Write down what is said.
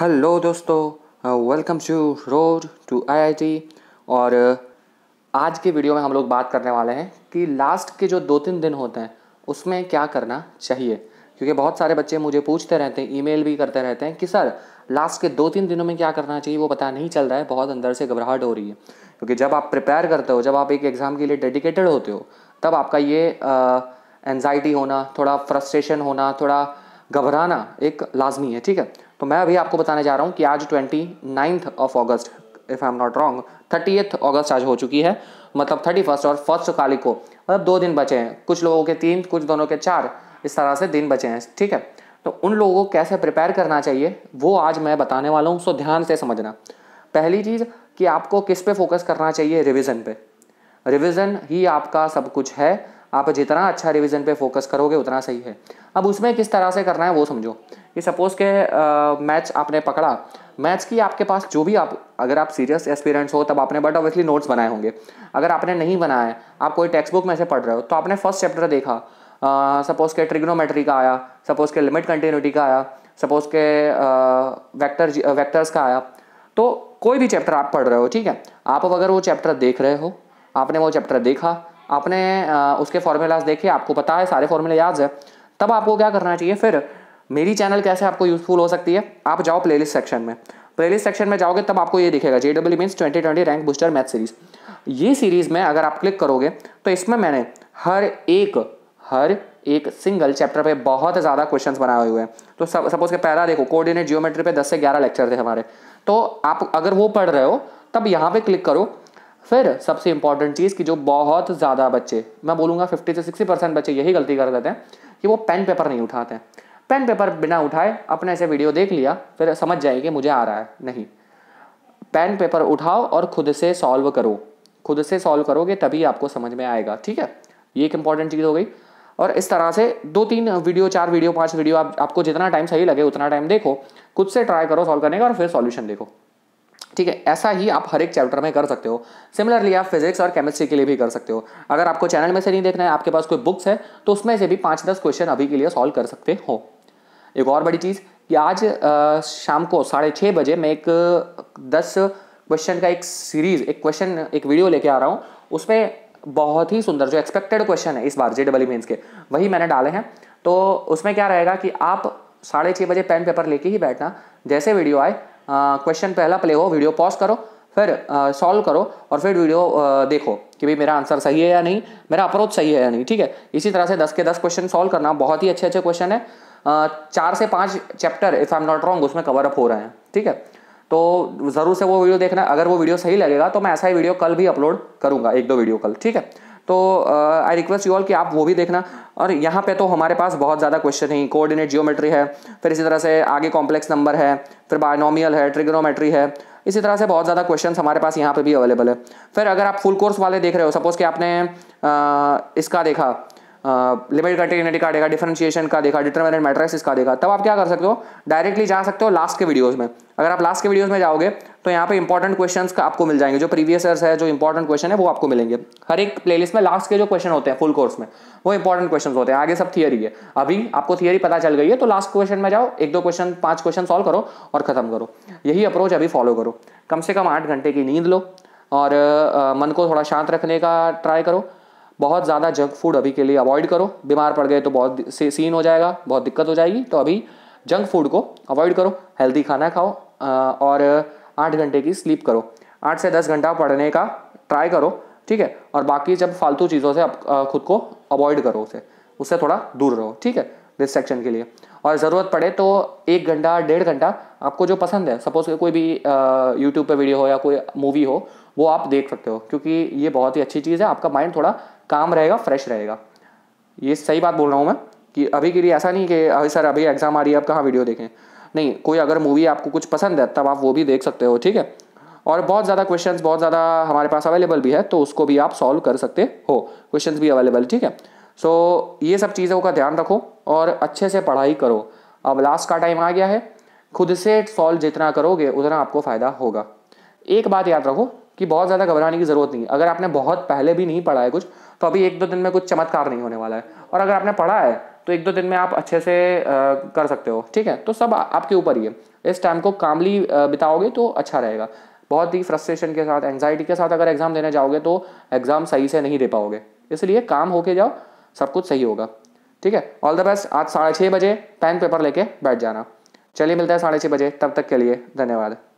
hello दोस्तों welcome to road to IIT और आज के वीडियो में हम लोग बात करने वाले हैं कि लास्ट के जो दो तीन दिन होते हैं उसमें क्या करना चाहिए क्योंकि बहुत सारे बच्चे मुझे पूछते रहते हैं ईमेल भी करते रहते हैं कि सर लास्ट के दो तीन दिनों में क्या करना चाहिए वो पता नहीं चल रहा है बहुत अंदर से घबराहट हो रही है क्योंकि जब आप प्रिपेयर करते हो जब आप एक एग्ज़ाम के लिए डेडिकेटेड होते हो तब आपका ये एनजाइटी होना थोड़ा फ्रस्ट्रेशन होना थोड़ा घबराना एक लाजमी है ठीक है तो मैं अभी आपको बताने जा रहा हूँ कि आज twenty ninth of August if I am not wrong thirty अगस्त आज हो चुकी है मतलब थर्टी फर्स्ट और फर्स्ट काली को मतलब दो दिन बचे हैं कुछ लोगों के तीन कुछ दोनों के चार इस तरह से दिन बचे हैं ठीक है तो उन लोगों को कैसे प्रिपेयर करना चाहिए वो आज मैं बताने वाला हूँ सो ध्यान से समझना पहली चीज़ कि आपको किस पे फोकस करना चाहिए रिविज़न पे रिविज़न ही आपका सब कुछ है आप जितना अच्छा रिविज़न पे फोकस करोगे उतना सही है अब उसमें किस तरह से करना है वो समझो कि सपोज़ के मैच आपने पकड़ा मैथ्स की आपके पास जो भी आप अगर आप सीरियस एक्सपीरियंस हो तब आपने बट ऑब्वियसली नोट्स बनाए होंगे अगर आपने नहीं बनाया आप कोई टेक्स्ट बुक में से पढ़ रहे हो तो आपने फर्स्ट चैप्टर देखा सपोज़ के ट्रिग्नोमेट्री का आया सपोज़ के लिमिट कंटिन्यूटी का आया सपोज़ के वैक्टर वैक्टर्स का आया तो कोई भी चैप्टर आप पढ़ रहे हो ठीक है आप अगर वो चैप्टर देख रहे हो आपने वो चैप्टर देखा आपने उसके फॉर्मूलाज देखे आपको पता है सारे फॉर्मूले याद है तब आपको क्या करना चाहिए फिर मेरी चैनल कैसे आपको यूजफुल हो सकती है आप जाओ प्लेलिस्ट सेक्शन में प्लेलिस्ट सेक्शन में जाओगे तब आपको ये दिखेगा J W means twenty twenty rank booster math series ये सीरीज में अगर आप क्लिक करोगे तो इसमें मैंने हर एक हर एक सिंगल चैप्टर पे बहुत ज़्यादा क्वेश्चंस बनाए हुए हैं तो सब सपोज के पहला देखो कोऑर्डिनेट जियोमेट्री पे 10 से 11 लेक्चर थे हमारे तो आप अगर वो पढ़ रहे हो तब यहाँ पे क्लिक करो फिर सबसे इंपॉर्टेंट चीज़ कि जो बहुत ज़्यादा बच्चे मैं बोलूँगा फिफ्टी से सिक्सटी परसेंट बच्चे यही गलती कर देते हैं कि वो पेन पेपर नहीं उठाते हैं पेन पेपर बिना उठाए अपने ऐसे वीडियो देख लिया फिर समझ जाए कि मुझे आ रहा है नहीं पेन पेपर उठाओ और खुद से सॉल्व करो खुद से सॉल्व करोगे तभी आपको समझ में आएगा ठीक है ये एक इंपॉर्टेंट चीज़ हो गई और इस तरह से दो तीन वीडियो चार वीडियो पांच वीडियो आप, आपको जितना टाइम सही लगे उतना टाइम देखो खुद से ट्राई करो सॉल्व करने का और फिर सॉल्यूशन देखो ठीक है ऐसा ही आप हर एक चैप्टर में कर सकते हो सिमिलरली आप फिजिक्स और केमिस्ट्री के लिए भी कर सकते हो अगर आपको चैनल में से नहीं देखना है आपके पास कोई बुक्स है तो उसमें से भी पाँच दस क्वेश्चन अभी के लिए सॉल्व कर सकते हो एक और बड़ी चीज़ कि आज शाम को साढ़े छः बजे मैं एक दस क्वेश्चन का एक सीरीज़ एक क्वेश्चन एक वीडियो लेके आ रहा हूँ उसमें बहुत ही सुंदर जो एक्सपेक्टेड क्वेश्चन है इस बार जे डबल मीन्स के वही मैंने डाले हैं तो उसमें क्या रहेगा कि आप साढ़े छः बजे पेन पेपर लेके ही बैठना जैसे वीडियो आए क्वेश्चन पहला प्ले हो वीडियो पॉज करो फिर सॉल्व करो और फिर वीडियो आ, देखो कि भाई मेरा आंसर सही है या नहीं मेरा अप्रोच सही है या नहीं ठीक है इसी तरह से दस के दस क्वेश्चन सॉल्व करना बहुत ही अच्छे अच्छे क्वेश्चन है आ, चार से पाँच chapter if I am not wrong उसमें कवर अप हो रहे हैं ठीक है तो ज़रूर से वो वीडियो देखना अगर वो वीडियो सही लगेगा तो मैं ऐसा ही वीडियो कल भी अपलोड करूँगा एक दो वीडियो कल ठीक है तो आई रिक्वेस्ट यू ऑल कि आप वो भी देखना और यहाँ पे तो हमारे पास बहुत ज़्यादा क्वेश्चन हैं कोऑर्डिनेट जियोमेट्री है फिर इसी तरह से आगे कॉम्प्लेक्स नंबर है फिर बायनॉमियल है ट्रिग्नोमेट्री है इसी तरह से बहुत ज़्यादा क्वेश्चन हमारे पास यहाँ पे भी अवेलेबल है फिर अगर आप फुल कोर्स वाले देख रहे हो सपोज़ कि आपने आ, इसका देखा लिमिट कंटिन्यूटी का देखा डिफरेंशिएशन का देखा डिटर्मिनेंट मैट्रिक्स का देखा तब आप क्या कर सकते हो डायरेक्टली जा सकते हो लास्ट के वीडियोस में अगर आप लास्ट के वीडियोस में जाओगे तो यहाँ पे इंपॉर्टेंट क्वेश्चन का आपको मिल जाएंगे जो प्रीवियस ईयर है जो इंपॉर्टेंट क्वेश्चन है वो आपको मिलेंगे हर एक प्ले में लास्ट के जो क्वेश्चन होते हैं फुल कोर्स में वो इंपॉर्टेंट क्वेश्चन होते हैं आगे सब थियरी है अभी आपको थियरी पता चल गई है तो लास्ट क्वेश्चन में जाओ एक दो क्वेश्चन पांच क्वेश्चन सॉल्व करो और खत्म करो यही अप्रोच अभी फॉलो करो कम से कम आठ घंटे की नींद लो और मन को थोड़ा शांत रखने का ट्राई करो बहुत ज़्यादा जंक फूड अभी के लिए अवॉइड करो बीमार पड़ गए तो बहुत से सीन हो जाएगा बहुत दिक्कत हो जाएगी तो अभी जंक फूड को अवॉइड करो हेल्दी खाना खाओ और आठ घंटे की स्लीप करो आठ से दस घंटा पढ़ने का ट्राई करो ठीक है और बाकी जब फालतू चीज़ों से आप खुद को अवॉइड करो उसे उससे थोड़ा दूर रहो ठीक है सेक्शन के लिए और ज़रूरत पड़े तो एक घंटा डेढ़ घंटा आपको जो पसंद है सपोज कोई भी यूट्यूब पे वीडियो हो या कोई मूवी हो वो आप देख सकते हो क्योंकि ये बहुत ही अच्छी चीज़ है आपका माइंड थोड़ा काम रहेगा फ्रेश रहेगा ये सही बात बोल रहा हूँ मैं कि अभी के लिए ऐसा नहीं कि अभी सर अभी एग्ज़ाम आ रही है आप कहाँ वीडियो देखें नहीं कोई अगर मूवी आपको कुछ पसंद है तब आप वो भी देख सकते हो ठीक है और बहुत ज़्यादा क्वेश्चंस बहुत ज़्यादा हमारे पास अवेलेबल भी है तो उसको भी आप सॉल्व कर सकते हो क्वेश्चंस भी अवेलेबल ठीक है सो so, ये सब चीज़ों का ध्यान रखो और अच्छे से पढ़ाई करो अब लास्ट का टाइम आ गया है खुद से सॉल्व जितना करोगे उतना आपको फ़ायदा होगा एक बात याद रखो कि बहुत ज़्यादा घबराने की ज़रूरत नहीं है अगर आपने बहुत पहले भी नहीं पढ़ा है कुछ तो अभी एक दो दिन में कुछ चमत्कार नहीं होने वाला है और अगर आपने पढ़ा है तो एक दो दिन में आप अच्छे से कर सकते हो ठीक है तो सब आपके ऊपर ही है इस टाइम को कामली बिताओगे तो अच्छा रहेगा बहुत ही फ्रस्ट्रेशन के साथ एंगजाइटी के साथ अगर एग्ज़ाम देने जाओगे तो एग्ज़ाम सही से नहीं दे पाओगे इसलिए काम होके जाओ सब कुछ सही होगा ठीक है ऑल द बेस्ट आज साढ़े छः बजे पेन पेपर लेके बैठ जाना चलिए मिलता है साढ़े छः बजे तब तक के लिए धन्यवाद